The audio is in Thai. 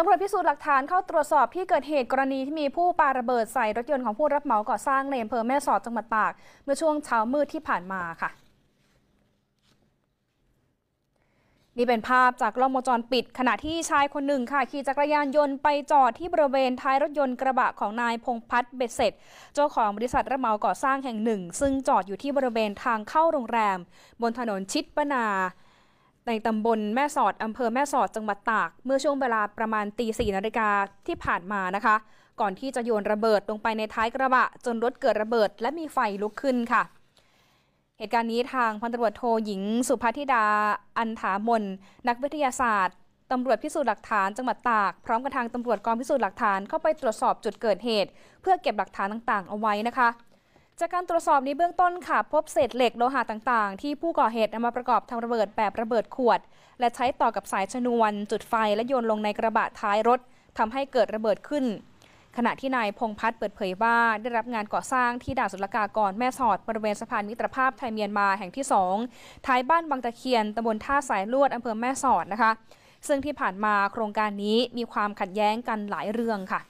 ตำรวจพิสูจน์หลักฐานเข้าตรวจสอบที่เกิดเหตุกรณีที่มีผู้ปาระเบิดใส่รถยนต์ของผู้รับเหมา ก่อสร้างในอำเภอแม่สอดจังหวัดตาก เมื่อช่วงเช้ามืดที่ผ่านมาค่ะนี่เป็นภาพจากกล้องวงจรปิดขณะที่ชายคนหนึ่งค่ะ ขี่จักรยานยนต์ไปจอดที่บริเวณ ท้ายรถยนต์กระบะของนายพงพัฒน์เบ็ดเสร็จ เจ้าของบริษัทรับเหมาก่อสร้างแห่งหนึ่ง ซึ่งจอดอยู่ที่บริเวณทางเข้าโรงแรม บนถนนชิดปนาในตำบลแม่สอด อำเภอแม่สอดจังหวัดตาก เมื่อช่วงเวลาประมาณตีสี่นาฬิกาที่ผ่านมานะคะ ก่อนที่จะโยนระเบิดลงไปในท้ายกระบะ จนรถเกิดระเบิดและมีไฟลุกขึ้นค่ะ เหตุการณ์นี้ทางพันตำรวจโทหญิง สุภธิดา อันถามน นักวิทยาศาสตร์ตำรวจพิสูจน์หลักฐานจังหวัดตาก พร้อมกับทางตำรวจกองพิสูจน์หลักฐานเข้าไปตรวจสอบจุดเกิดเหตุ เพื่อเก็บหลักฐานต่าง ๆ เอาไว้นะคะจากการตรวจสอบนี้เบื้องต้นค่ะ พบเศษเหล็กโลหะต่างๆ ที่ผู้ก่อเหตุนำมาประกอบทำระเบิดแบบระเบิดขวด และใช้ต่อกับสายชนวน จุดไฟและโยนลงในกระบะท้ายรถทำให้เกิดระเบิดขึ้น ขณะที่นายพงพัฒน์เปิดเผยว่าได้รับงานก่อสร้างที่ด่านศุลกากรแม่สอดบริเวณสะพานมิตรภาพไทยเมียนมาแห่งที่ 2 ท้ายบ้านบางตะเคียนตำบลท่าสายลวดอำเภอแม่สอดนะคะ ซึ่งที่ผ่านมาโครงการนี้มีความขัดแย้งกันหลายเรื่องค่ะ